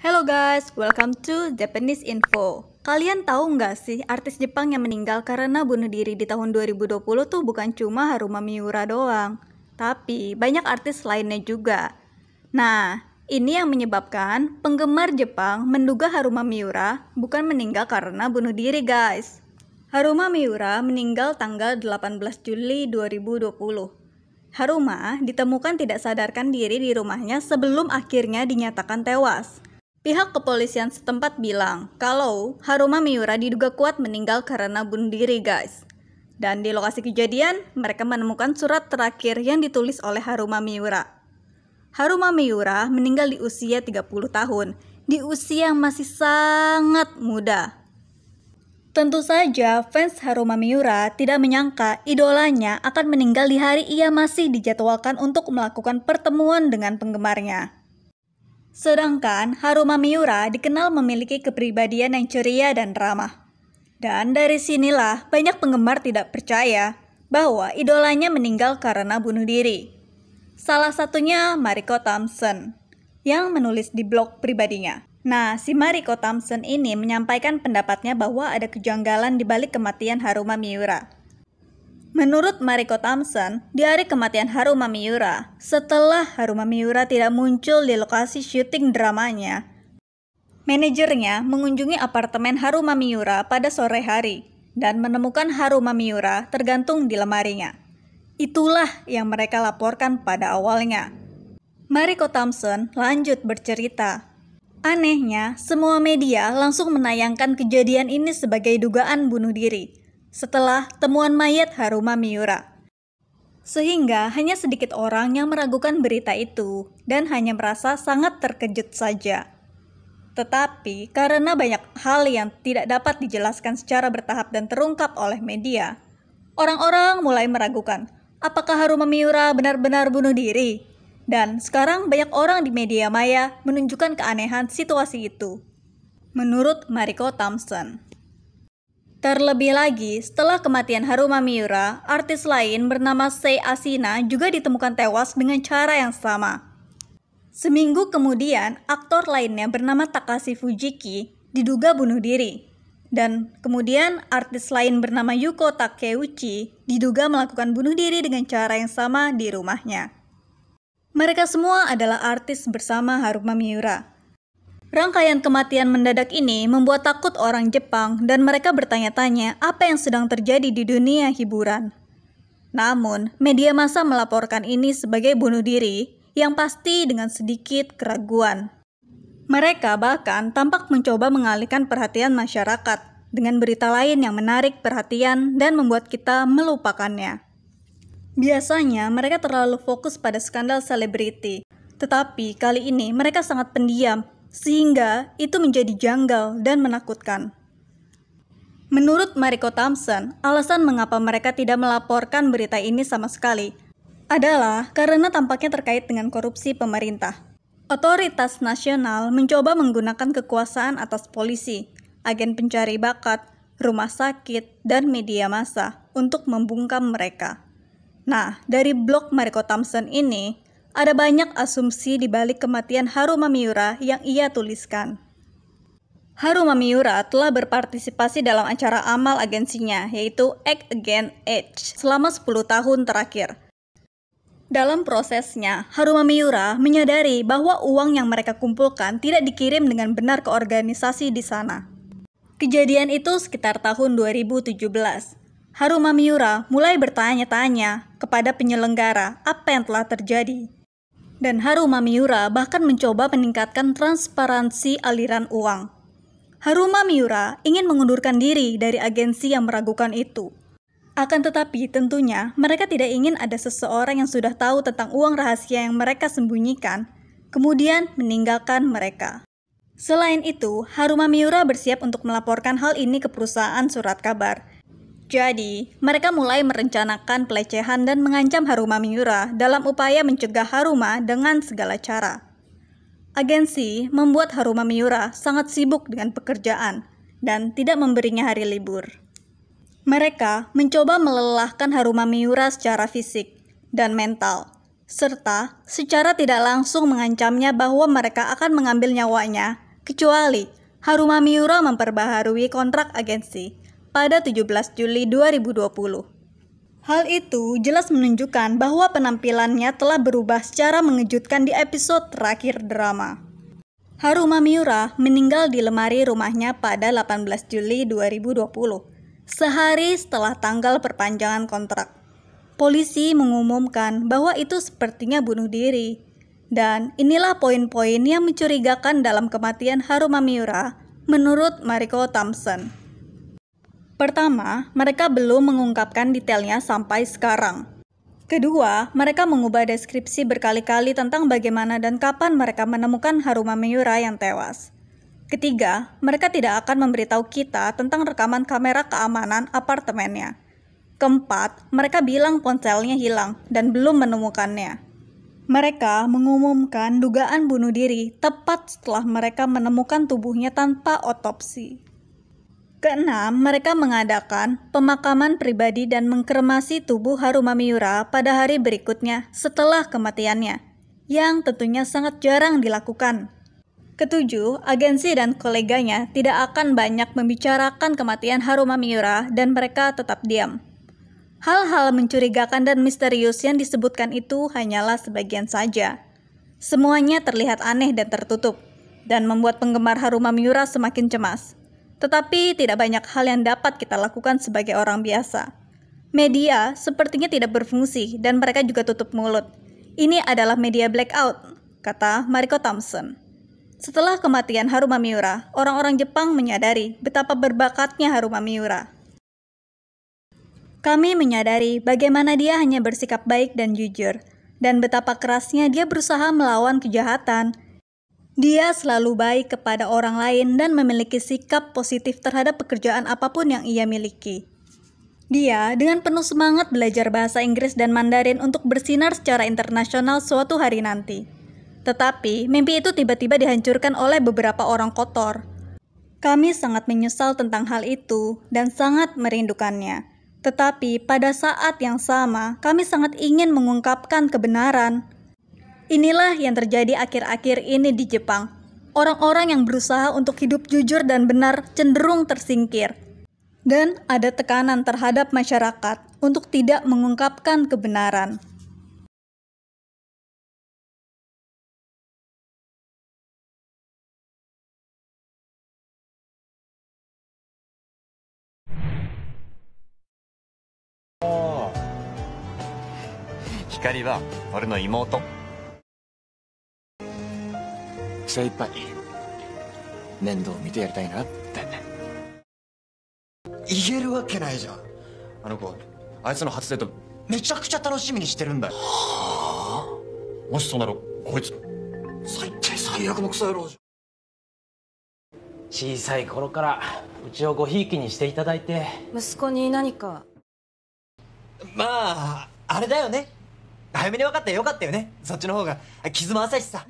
Hello guys, welcome to Japanese Info. Kalian tahu nggak sih artis Jepang yang meninggal karena bunuh diri di tahun 2020 tuh bukan cuma Haruma Miura doang, tapi banyak artis lainnya juga. Nah, ini yang menyebabkan penggemar Jepang menduga Haruma Miura bukan meninggal karena bunuh diri guys. Haruma Miura meninggal tanggal 18 Juli 2020 Haruma ditemukan tidak sadarkan diri di rumahnya sebelum akhirnya dinyatakan tewas. Pihak kepolisian setempat bilang kalau Haruma Miura diduga kuat meninggal karena bunuh diri guys. Dan di lokasi kejadian, mereka menemukan surat terakhir yang ditulis oleh Haruma Miura. Haruma Miura meninggal di usia 30 tahun, di usia yang masih sangat muda. Tentu saja fans Haruma Miura tidak menyangka idolanya akan meninggal di hari ia masih dijadwalkan untuk melakukan pertemuan dengan penggemarnya. Sedangkan Haruma Miura dikenal memiliki kepribadian yang ceria dan ramah. Dan dari sinilah banyak penggemar tidak percaya bahwa idolanya meninggal karena bunuh diri. Salah satunya Mariko Thompson yang menulis di blog pribadinya. Nah, si Mariko Thompson ini menyampaikan pendapatnya bahwa ada kejanggalan di balik kematian Haruma Miura. Menurut Mariko Thompson, di hari kematian Haruma Miura, setelah Haruma Miura tidak muncul di lokasi syuting dramanya, manajernya mengunjungi apartemen Haruma Miura pada sore hari dan menemukan Haruma Miura tergantung di lemarinya. Itulah yang mereka laporkan pada awalnya. Mariko Thompson lanjut bercerita. Anehnya, semua media langsung menayangkan kejadian ini sebagai dugaan bunuh diri setelah temuan mayat Haruma Miura. Sehingga hanya sedikit orang yang meragukan berita itu dan hanya merasa sangat terkejut saja. Tetapi karena banyak hal yang tidak dapat dijelaskan secara bertahap dan terungkap oleh media, orang-orang mulai meragukan apakah Haruma Miura benar-benar bunuh diri. Dan sekarang banyak orang di media maya menunjukkan keanehan situasi itu. Menurut Mariko Thompson, Terlebih lagi, setelah kematian Haruma Miura, artis lain bernama Sei Asina juga ditemukan tewas dengan cara yang sama. Seminggu kemudian, aktor lainnya bernama Takashi Fujiki diduga bunuh diri. Dan kemudian artis lain bernama Yuko Takeuchi diduga melakukan bunuh diri dengan cara yang sama di rumahnya. Mereka semua adalah artis bersama Haruma Miura, Rangkaian kematian mendadak ini membuat takut orang Jepang dan mereka bertanya-tanya apa yang sedang terjadi di dunia hiburan. Namun, media massa melaporkan ini sebagai bunuh diri yang pasti dengan sedikit keraguan. Mereka bahkan tampak mencoba mengalihkan perhatian masyarakat dengan berita lain yang menarik perhatian dan membuat kita melupakannya. Biasanya mereka terlalu fokus pada skandal selebriti, tetapi kali ini mereka sangat pendiam sehingga itu menjadi janggal dan menakutkan. Menurut Mariko Thompson, alasan mengapa mereka tidak melaporkan berita ini sama sekali adalah karena tampaknya terkait dengan korupsi pemerintah. Otoritas nasional mencoba menggunakan kekuasaan atas polisi, agen pencari bakat, rumah sakit, dan media massa untuk membungkam mereka. Nah, dari blog Mariko Thompson ini, ada banyak asumsi di balik kematian Haruma Miura yang ia tuliskan. Haruma Miura telah berpartisipasi dalam acara amal agensinya, yaitu Act Again Age, selama 10 tahun terakhir. Dalam prosesnya, Haruma Miura menyadari bahwa uang yang mereka kumpulkan tidak dikirim dengan benar ke organisasi di sana. Kejadian itu sekitar tahun 2017. Haruma Miura mulai bertanya-tanya kepada penyelenggara apa yang telah terjadi dan Haruma Miura bahkan mencoba meningkatkan transparansi aliran uang. Haruma Miura ingin mengundurkan diri dari agensi yang meragukan itu. Akan tetapi, tentunya mereka tidak ingin ada seseorang yang sudah tahu tentang uang rahasia yang mereka sembunyikan, kemudian meninggalkan mereka. Selain itu, Haruma Miura bersiap untuk melaporkan hal ini ke perusahaan surat kabar, jadi, mereka mulai merencanakan pelecehan dan mengancam Haruma Miura dalam upaya mencegah Haruma dengan segala cara. Agensi membuat Haruma Miura sangat sibuk dengan pekerjaan dan tidak memberinya hari libur. Mereka mencoba melelahkan Haruma Miura secara fisik dan mental, serta secara tidak langsung mengancamnya bahwa mereka akan mengambil nyawanya, kecuali Haruma Miura memperbaharui kontrak agensi pada 17 Juli 2020. Hal itu jelas menunjukkan bahwa penampilannya telah berubah secara mengejutkan di episode terakhir drama. Haruma Miura meninggal di lemari rumahnya pada 18 Juli 2020, sehari setelah tanggal perpanjangan kontrak. Polisi mengumumkan bahwa itu sepertinya bunuh diri. Dan inilah poin-poin yang mencurigakan dalam kematian Haruma Miura menurut Mariko Thompson. Pertama, mereka belum mengungkapkan detailnya sampai sekarang. Kedua, mereka mengubah deskripsi berkali-kali tentang bagaimana dan kapan mereka menemukan Haruma Miura yang tewas. Ketiga, mereka tidak akan memberitahu kita tentang rekaman kamera keamanan apartemennya. Keempat, mereka bilang ponselnya hilang dan belum menemukannya. Mereka mengumumkan dugaan bunuh diri tepat setelah mereka menemukan tubuhnya tanpa otopsi. Keenam, mereka mengadakan pemakaman pribadi dan mengkremasi tubuh Haruma Miura pada hari berikutnya setelah kematiannya, yang tentunya sangat jarang dilakukan. Ketujuh, agensi dan koleganya tidak akan banyak membicarakan kematian Haruma Miura dan mereka tetap diam. Hal-hal mencurigakan dan misterius yang disebutkan itu hanyalah sebagian saja. Semuanya terlihat aneh dan tertutup, dan membuat penggemar Haruma Miura semakin cemas. Tetapi tidak banyak hal yang dapat kita lakukan sebagai orang biasa. Media sepertinya tidak berfungsi dan mereka juga tutup mulut. Ini adalah media blackout, kata Mariko Thompson. Setelah kematian Haruma Miura, orang-orang Jepang menyadari betapa berbakatnya Haruma Miura. Kami menyadari bagaimana dia hanya bersikap baik dan jujur, dan betapa kerasnya dia berusaha melawan kejahatan, dia selalu baik kepada orang lain dan memiliki sikap positif terhadap pekerjaan apapun yang ia miliki. Dia dengan penuh semangat belajar bahasa Inggris dan Mandarin untuk bersinar secara internasional suatu hari nanti. Tetapi, mimpi itu tiba-tiba dihancurkan oleh beberapa orang kotor. Kami sangat menyesal tentang hal itu dan sangat merindukannya. Tetapi, pada saat yang sama, kami sangat ingin mengungkapkan kebenaran Inilah yang terjadi akhir-akhir ini di Jepang. Orang-orang yang berusaha untuk hidup jujur dan benar cenderung tersingkir. Dan ada tekanan terhadap masyarakat untuk tidak mengungkapkan kebenaran. Oh. 光は俺の妹。精一杯面倒見てやりたいなって言えるわけないじゃんあの子あいつの初デートめちゃくちゃ楽しみにしてるんだよはあもしそうならこいつ最低最悪のクソ野郎じゃ小さい頃からうちをごひいきにしていただいて息子に何かまああれだよね早めに分かってよかったよねそっちの方が傷も浅いしさ